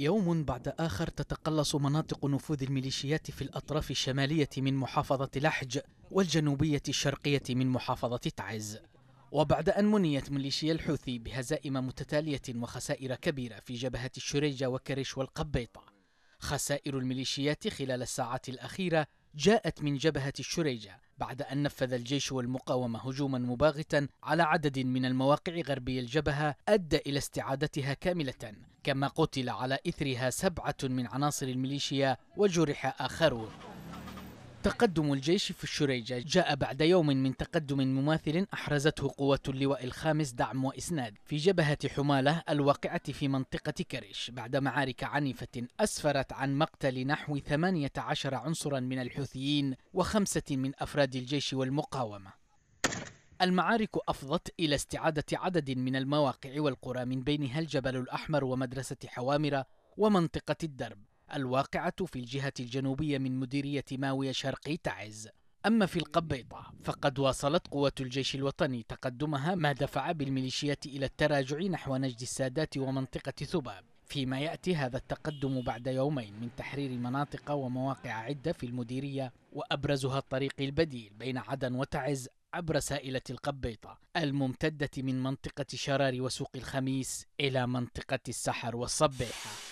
يوم بعد آخر تتقلص مناطق نفوذ الميليشيات في الأطراف الشمالية من محافظة لحج والجنوبية الشرقية من محافظة تعز وبعد أن منيت ميليشيا الحوثي بهزائم متتالية وخسائر كبيرة في جبهة الشريجة وكرش والقبيطة خسائر الميليشيات خلال الساعات الأخيرة جاءت من جبهة الشريجة بعد أن نفذ الجيش والمقاومة هجوما مباغتا على عدد من المواقع غربي الجبهة أدى إلى استعادتها كاملة كما قتل على إثرها سبعة من عناصر الميليشيا وجرح آخرون تقدم الجيش في الشريجة جاء بعد يوم من تقدم مماثل أحرزته قوة اللواء الخامس دعم وإسناد في جبهة حمالة الواقعة في منطقة كريش بعد معارك عنيفة أسفرت عن مقتل نحو 18 عنصرا من الحوثيين وخمسة من أفراد الجيش والمقاومة المعارك أفضت إلى استعادة عدد من المواقع والقرى من بينها الجبل الأحمر ومدرسة حوامرة ومنطقة الدرب الواقعة في الجهة الجنوبية من مديرية ماوية شرقي تعز أما في القبيطة فقد واصلت قوة الجيش الوطني تقدمها ما دفع بالميليشيات إلى التراجع نحو نجد السادات ومنطقة ثباب فيما يأتي هذا التقدم بعد يومين من تحرير مناطق ومواقع عدة في المديرية وأبرزها الطريق البديل بين عدن وتعز عبر سائلة القبيطة الممتدة من منطقة شرار وسوق الخميس إلى منطقة السحر والصبيحة